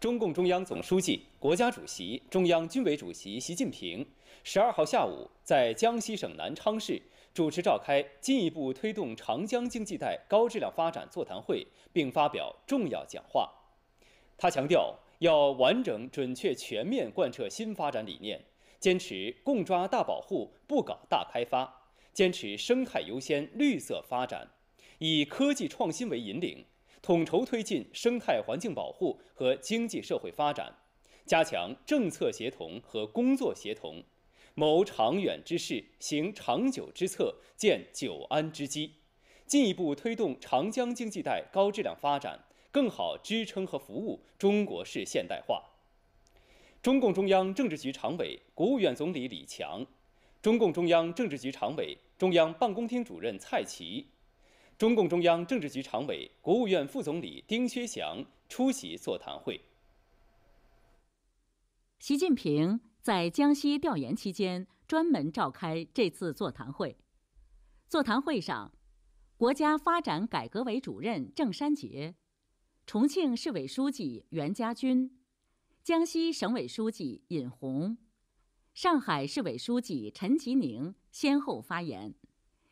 中共中央总书记、国家主席、中央军委主席习近平十二号下午在江西省南昌市主持召开进一步推动长江经济带高质量发展座谈会，并发表重要讲话。他强调，要完整、准确、全面贯彻新发展理念，坚持共抓大保护、不搞大开发，坚持生态优先、绿色发展，以科技创新为引领。统筹推进生态环境保护和经济社会发展，加强政策协同和工作协同，谋长远之事，行长久之策，建久安之基，进一步推动长江经济带高质量发展，更好支撑和服务中国式现代化。中共中央政治局常委、国务院总理李强，中共中央政治局常委、中央办公厅主任蔡奇。中共中央政治局常委、国务院副总理丁薛祥出席座谈会。习近平在江西调研期间专门召开这次座谈会。座谈会上，国家发展改革委主任郑山杰、重庆市委书记袁家军、江西省委书记尹洪、上海市委书记陈吉宁先后发言。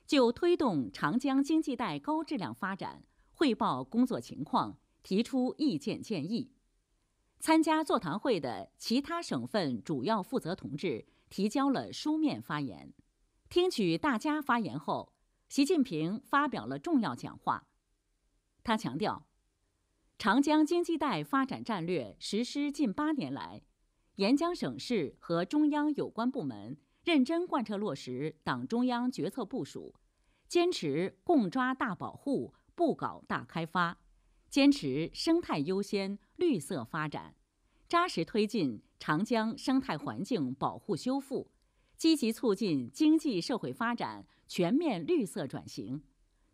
就推动长江经济带高质量发展汇报工作情况，提出意见建议。参加座谈会的其他省份主要负责同志提交了书面发言。听取大家发言后，习近平发表了重要讲话。他强调，长江经济带发展战略实施近八年来，沿江省市和中央有关部门。认真贯彻落实党中央决策部署，坚持共抓大保护、不搞大开发，坚持生态优先、绿色发展，扎实推进长江生态环境保护修复，积极促进经济社会发展全面绿色转型，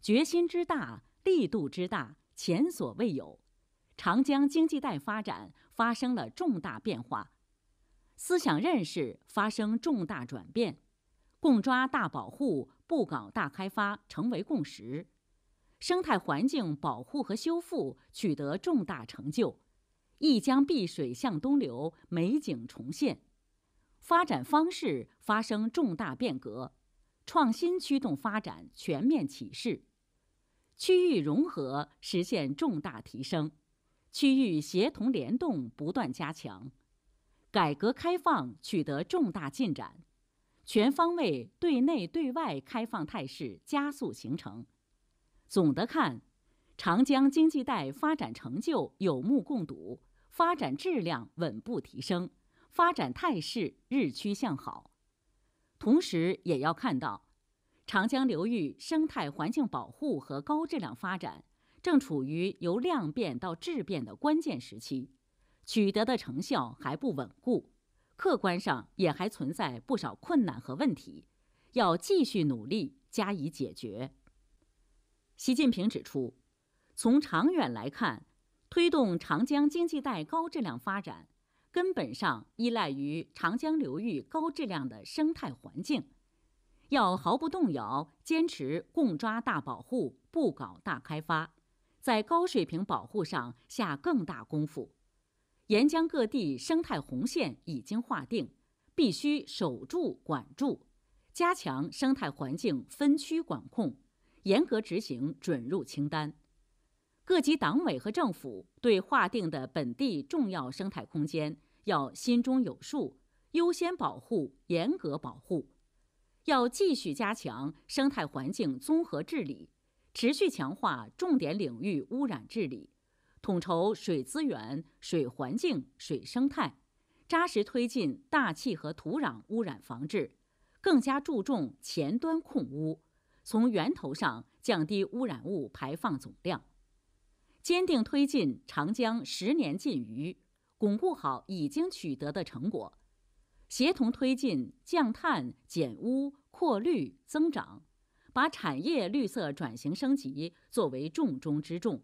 决心之大、力度之大前所未有，长江经济带发展发生了重大变化。思想认识发生重大转变，共抓大保护、不搞大开发成为共识；生态环境保护和修复取得重大成就，一江碧水向东流，美景重现；发展方式发生重大变革，创新驱动发展全面启示，区域融合实现重大提升，区域协同联动不断加强。改革开放取得重大进展，全方位对内对外开放态势加速形成。总的看，长江经济带发展成就有目共睹，发展质量稳步提升，发展态势日趋向好。同时，也要看到，长江流域生态环境保护和高质量发展正处于由量变到质变的关键时期。取得的成效还不稳固，客观上也还存在不少困难和问题，要继续努力加以解决。习近平指出，从长远来看，推动长江经济带高质量发展，根本上依赖于长江流域高质量的生态环境，要毫不动摇坚持共抓大保护、不搞大开发，在高水平保护上下更大功夫。沿江各地生态红线已经划定，必须守住管住，加强生态环境分区管控，严格执行准入清单。各级党委和政府对划定的本地重要生态空间要心中有数，优先保护，严格保护。要继续加强生态环境综合治理，持续强化重点领域污染治理。统筹水资源、水环境、水生态，扎实推进大气和土壤污染防治，更加注重前端控污，从源头上降低污染物排放总量。坚定推进长江十年禁渔，巩固好已经取得的成果，协同推进降碳、减污、扩绿、增长，把产业绿色转型升级作为重中之重。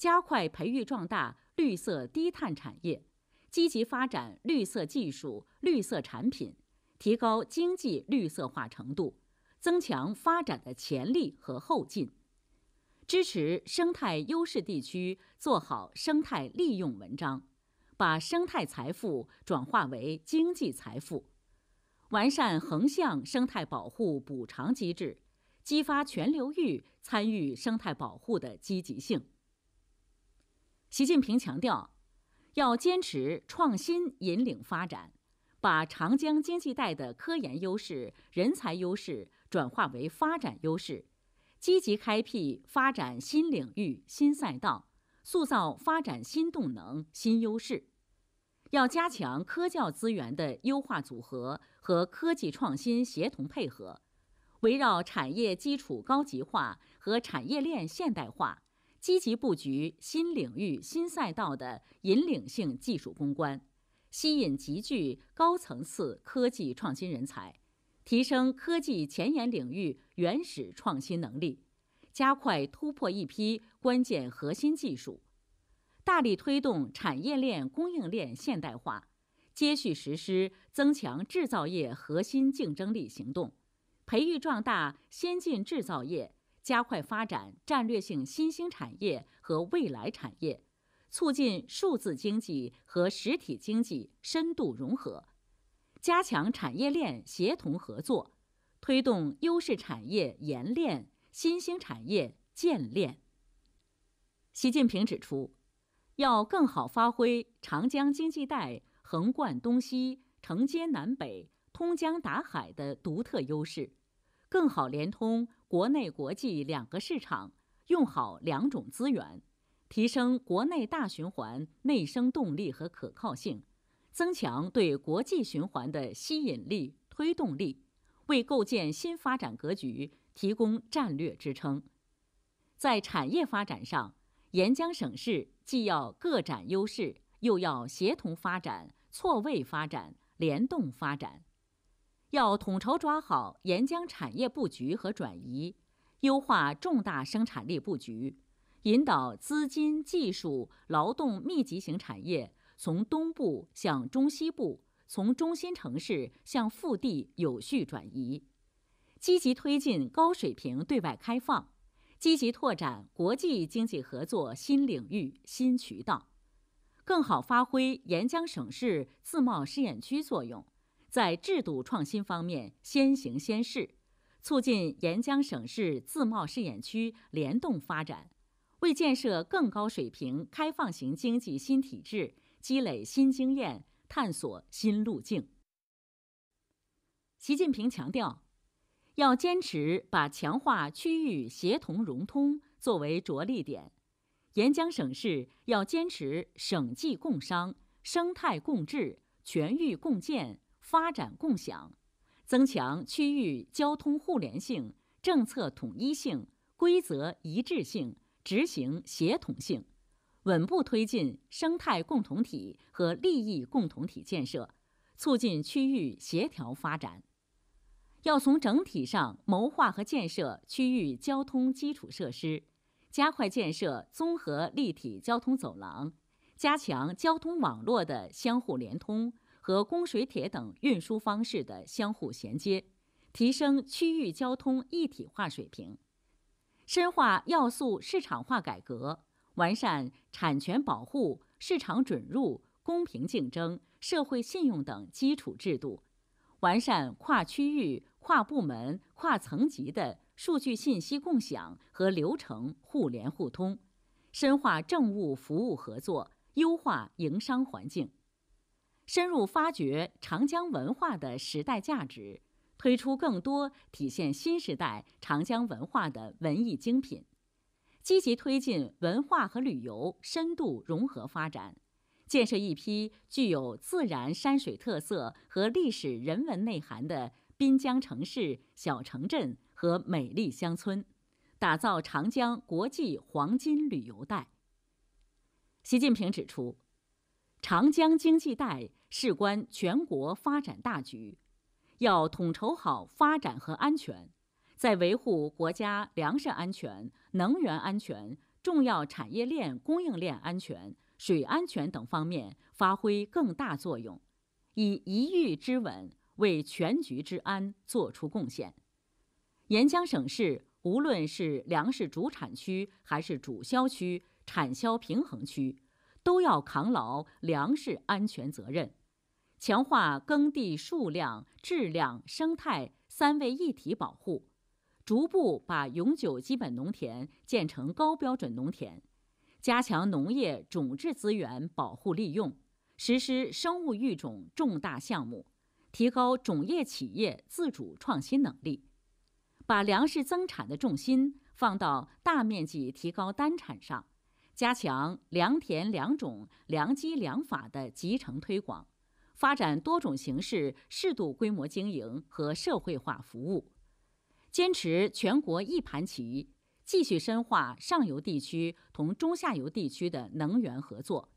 加快培育壮大绿色低碳产业，积极发展绿色技术、绿色产品，提高经济绿色化程度，增强发展的潜力和后劲。支持生态优势地区做好生态利用文章，把生态财富转化为经济财富。完善横向生态保护补偿机制，激发全流域参与生态保护的积极性。习近平强调，要坚持创新引领发展，把长江经济带的科研优势、人才优势转化为发展优势，积极开辟发展新领域、新赛道，塑造发展新动能、新优势。要加强科教资源的优化组合和科技创新协同配合，围绕产业基础高级化和产业链现代化。积极布局新领域、新赛道的引领性技术攻关，吸引集聚高层次科技创新人才，提升科技前沿领域原始创新能力，加快突破一批关键核心技术，大力推动产业链、供应链现代化，接续实施增强制造业核心竞争力行动，培育壮大先进制造业。加快发展战略性新兴产业和未来产业，促进数字经济和实体经济深度融合，加强产业链协同合作，推动优势产业延链、新兴产业建链。习近平指出，要更好发挥长江经济带横贯东西、承接南北、通江达海的独特优势。更好联通国内国际两个市场，用好两种资源，提升国内大循环内生动力和可靠性，增强对国际循环的吸引力推动力，为构建新发展格局提供战略支撑。在产业发展上，沿江省市既要各展优势，又要协同发展、错位发展、联动发展。要统筹抓好沿江产业布局和转移，优化重大生产力布局，引导资金、技术、劳动密集型产业从东部向中西部、从中心城市向腹地有序转移，积极推进高水平对外开放，积极拓展国际经济合作新领域、新渠道，更好发挥沿江省市自贸试验区作用。在制度创新方面先行先试，促进沿江省市自贸试验区联动发展，为建设更高水平开放型经济新体制积累新经验、探索新路径。习近平强调，要坚持把强化区域协同融通作为着力点，沿江省市要坚持省际共商、生态共治、全域共建。发展共享，增强区域交通互联性、政策统一性、规则一致性、执行协同性，稳步推进生态共同体和利益共同体建设，促进区域协调发展。要从整体上谋划和建设区域交通基础设施，加快建设综合立体交通走廊，加强交通网络的相互联通。和供水铁等运输方式的相互衔接，提升区域交通一体化水平，深化要素市场化改革，完善产权保护、市场准入、公平竞争、社会信用等基础制度，完善跨区域、跨部门、跨层级的数据信息共享和流程互联互通，深化政务服务合作，优化营商环境。深入发掘长江文化的时代价值，推出更多体现新时代长江文化的文艺精品，积极推进文化和旅游深度融合发展，建设一批具有自然山水特色和历史人文内涵的滨江城市、小城镇和美丽乡村，打造长江国际黄金旅游带。习近平指出，长江经济带。事关全国发展大局，要统筹好发展和安全，在维护国家粮食安全、能源安全、重要产业链供应链安全、水安全等方面发挥更大作用，以一域之稳为全局之安作出贡献。沿江省市无论是粮食主产区还是主销区、产销平衡区，都要扛牢粮食安全责任。强化耕地数量、质量、生态三位一体保护，逐步把永久基本农田建成高标准农田，加强农业种质资源保护利用，实施生物育种重大项目，提高种业企业自主创新能力，把粮食增产的重心放到大面积提高单产上，加强良田良种良机良法的集成推广。发展多种形式、适度规模经营和社会化服务，坚持全国一盘棋，继续深化上游地区同中下游地区的能源合作，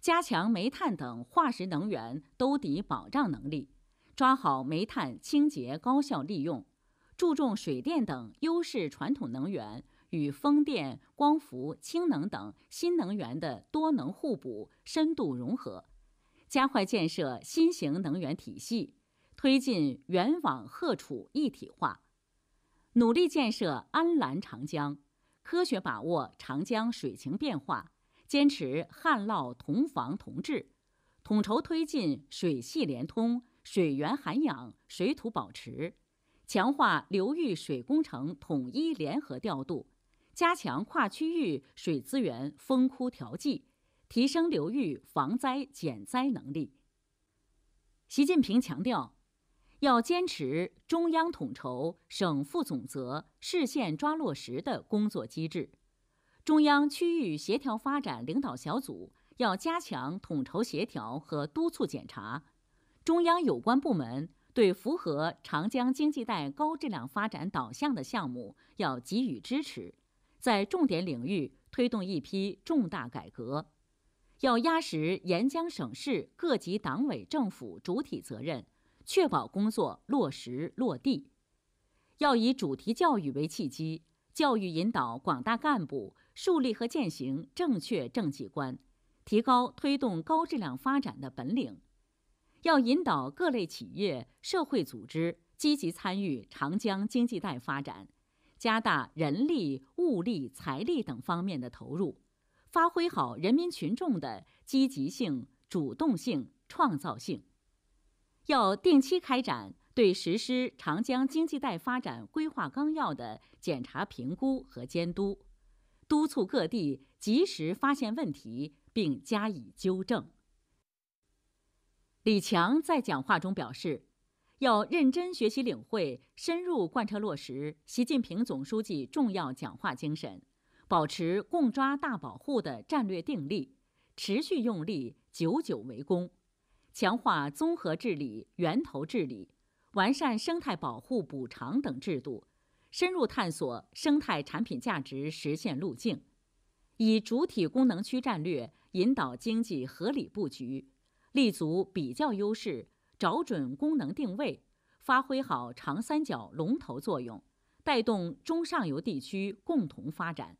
加强煤炭等化石能源兜底保障能力，抓好煤炭清洁高效利用，注重水电等优势传统能源与风电、光伏、氢能等新能源的多能互补、深度融合。加快建设新型能源体系，推进源网荷储一体化，努力建设安澜长江。科学把握长江水情变化，坚持旱涝同防同治，统筹推进水系连通、水源涵养、水土保持，强化流域水工程统一联合调度，加强跨区域水资源丰枯调剂。提升流域防灾减灾能力。习近平强调，要坚持中央统筹、省负总责、市县抓落实的工作机制。中央区域协调发展领导小组要加强统筹协调和督促检查。中央有关部门对符合长江经济带高质量发展导向的项目要给予支持，在重点领域推动一批重大改革。要压实沿江省市各级党委政府主体责任，确保工作落实落地。要以主题教育为契机，教育引导广大干部树立和践行正确政绩观，提高推动高质量发展的本领。要引导各类企业、社会组织积极参与长江经济带发展，加大人力、物力、财力等方面的投入。发挥好人民群众的积极性、主动性、创造性，要定期开展对实施长江经济带发展规划纲要的检查、评估和监督，督促各地及时发现问题并加以纠正。李强在讲话中表示，要认真学习领会、深入贯彻落实习近平总书记重要讲话精神。保持共抓大保护的战略定力，持续用力久久为功，强化综合治理源头治理，完善生态保护补偿等制度，深入探索生态产品价值实现路径，以主体功能区战略引导经济合理布局，立足比较优势，找准功能定位，发挥好长三角龙头作用，带动中上游地区共同发展。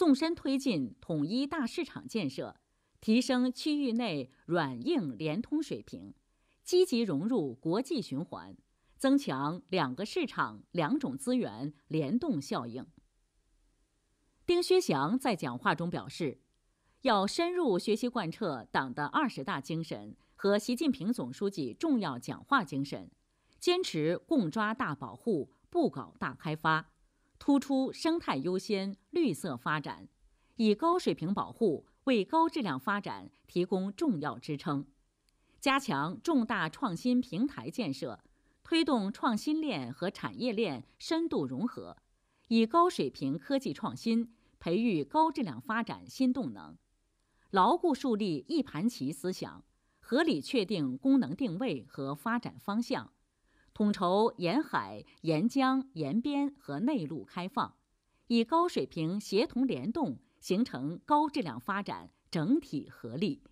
纵深推进统一大市场建设，提升区域内软硬联通水平，积极融入国际循环，增强两个市场两种资源联动效应。丁薛祥在讲话中表示，要深入学习贯彻党的二十大精神和习近平总书记重要讲话精神，坚持共抓大保护不搞大开发。突出生态优先、绿色发展，以高水平保护为高质量发展提供重要支撑；加强重大创新平台建设，推动创新链和产业链深度融合，以高水平科技创新培育高质量发展新动能；牢固树立一盘棋思想，合理确定功能定位和发展方向。统筹沿海、沿江、沿边和内陆开放，以高水平协同联动，形成高质量发展整体合力。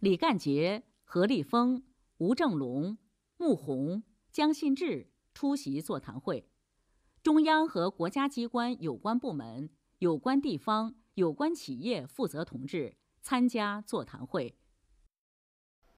李干杰、何立峰、吴政隆、穆宏、姜信志出席座谈会，中央和国家机关有关部门、有关地方、有关企业负责同志参加座谈会。